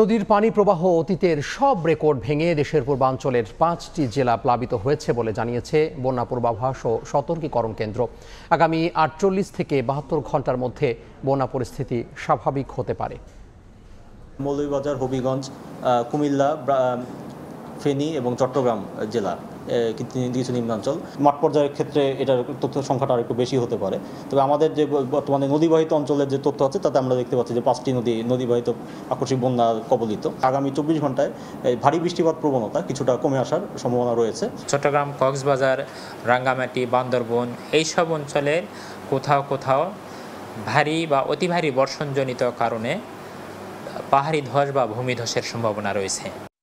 নদীর পানি প্রবাহ অতীতের সব রেকর্ড ভেঙে দেশের পূর্বাঞ্চলের পাঁচটি জেলা প্লাবিত হয়েছে বলে জানিয়েছে বন্যা পূর্বাভাস ও সতর্কীকরণ কেন্দ্র আগামী আটচল্লিশ থেকে বাহাত্তর ঘন্টার মধ্যে বন্যা পরিস্থিতি স্বাভাবিক হতে পারে মৌলভীবাজার হবিগঞ্জ কুমিল্লা ফেনী এবং চট্টগ্রাম জেলা কিছু নিম্নাঞ্চল মাঠ পর্যায়ের ক্ষেত্রে এটার তথ্য সংখ্যাটা একটু বেশি হতে পারে তবে আমাদের যে বর্তমানে নদীবাহিত অঞ্চলের যে তথ্য আছে তাতে আমরা দেখতে পাচ্ছি যে পাঁচটি নদী নদীবাহিত আকস্মিক বন্যা কবলিত আগামী চব্বিশ ঘন্টায় ভারী বৃষ্টিপাত প্রবণতা কিছুটা কমে আসার সম্ভাবনা রয়েছে চট্টগ্রাম কক্সবাজার রাঙ্গামাটি বান্দরবন এইসব অঞ্চলের কোথাও কোথাও ভারী বা অতি ভারী বর্ষণজনিত কারণে পাহাড়ি ধস বা ভূমিধসের সম্ভাবনা রয়েছে